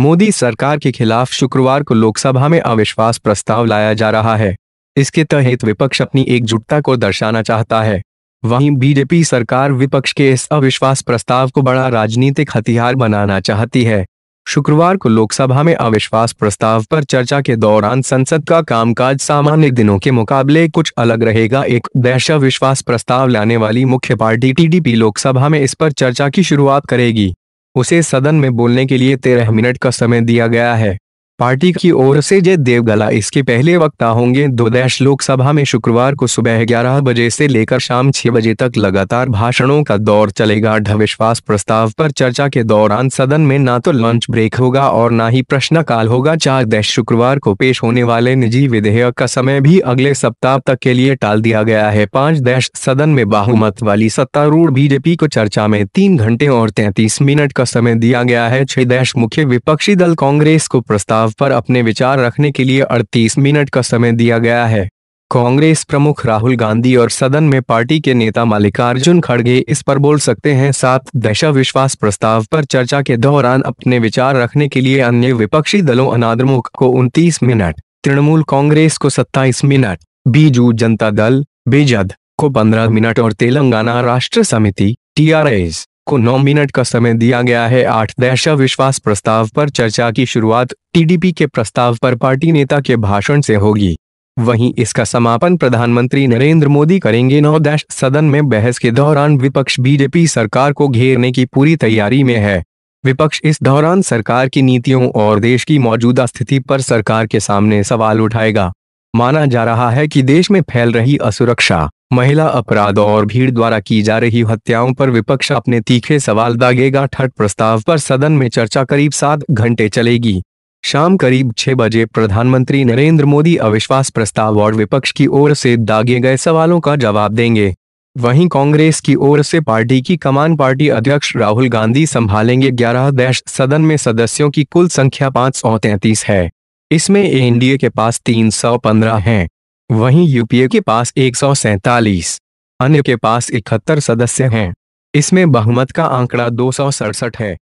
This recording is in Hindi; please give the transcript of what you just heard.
मोदी सरकार के खिलाफ शुक्रवार को लोकसभा में अविश्वास प्रस्ताव लाया जा रहा है इसके तहत विपक्ष अपनी एकजुटता को दर्शाना चाहता है वहीं बीजेपी सरकार विपक्ष के इस अविश्वास प्रस्ताव को बड़ा राजनीतिक हथियार बनाना चाहती है शुक्रवार को लोकसभा में अविश्वास प्रस्ताव पर चर्चा के दौरान संसद का कामकाज सामान्य दिनों के मुकाबले कुछ अलग रहेगा एक दैश विश्वास प्रस्ताव लाने वाली मुख्य पार्टी टीडीपी लोकसभा में इस पर चर्चा की शुरुआत करेगी उसे सदन में बोलने के लिए तेरह मिनट का समय दिया गया है पार्टी की ओर से जय देवगला इसके पहले वक्ता होंगे दोदेश लोकसभा में शुक्रवार को सुबह ग्यारह बजे से लेकर शाम छह बजे तक लगातार भाषणों का दौर चलेगा ढविश्वास प्रस्ताव पर चर्चा के दौरान सदन में न तो लंच ब्रेक होगा और न ही प्रश्नकाल होगा चार देश शुक्रवार को पेश होने वाले निजी विधेयक का समय भी अगले सप्ताह तक के लिए टाल दिया गया है पांच देश सदन में बहुमत वाली सत्तारूढ़ बीजेपी को चर्चा में तीन घंटे और तैतीस मिनट का समय दिया गया है छह देश मुख्य विपक्षी दल कांग्रेस को प्रस्ताव प्रस्ताव पर अपने विचार रखने के लिए 38 मिनट का समय दिया गया है कांग्रेस प्रमुख राहुल गांधी और सदन में पार्टी के नेता मल्लिकार्जुन खड़गे इस पर बोल सकते हैं सात दशा विश्वास प्रस्ताव पर चर्चा के दौरान अपने विचार रखने के लिए अन्य विपक्षी दलों अनादमुख को 29 मिनट तृणमूल कांग्रेस को 27 मिनट बीजू जनता दल बेजद को 15 मिनट और तेलंगाना राष्ट्र समिति टी को 9 मिनट का समय दिया गया है आठ दहशा विश्वास प्रस्ताव पर चर्चा की शुरुआत टीडीपी के प्रस्ताव पर पार्टी नेता के भाषण से होगी वहीं इसका समापन प्रधानमंत्री नरेंद्र मोदी करेंगे नौ दश सदन में बहस के दौरान विपक्ष बीजेपी सरकार को घेरने की पूरी तैयारी में है विपक्ष इस दौरान सरकार की नीतियों और देश की मौजूदा स्थिति पर सरकार के सामने सवाल उठाएगा माना जा रहा है कि देश में फैल रही असुरक्षा महिला अपराध और भीड़ द्वारा की जा रही हत्याओं पर विपक्ष अपने तीखे सवाल दागेगा ठट प्रस्ताव पर सदन में चर्चा करीब सात घंटे चलेगी शाम करीब छह बजे प्रधानमंत्री नरेंद्र मोदी अविश्वास प्रस्ताव और विपक्ष की ओर से दागे गए सवालों का जवाब देंगे वहीं कांग्रेस की ओर से पार्टी की कमान पार्टी अध्यक्ष राहुल गांधी संभालेंगे ग्यारह देश सदन में सदस्यों की कुल संख्या पाँच है इसमें एनडीए के पास तीन सौ पंद्रह है वहीं यूपीए के पास एक अन्य के पास इकहत्तर सदस्य हैं इसमें बहुमत का आंकड़ा दो है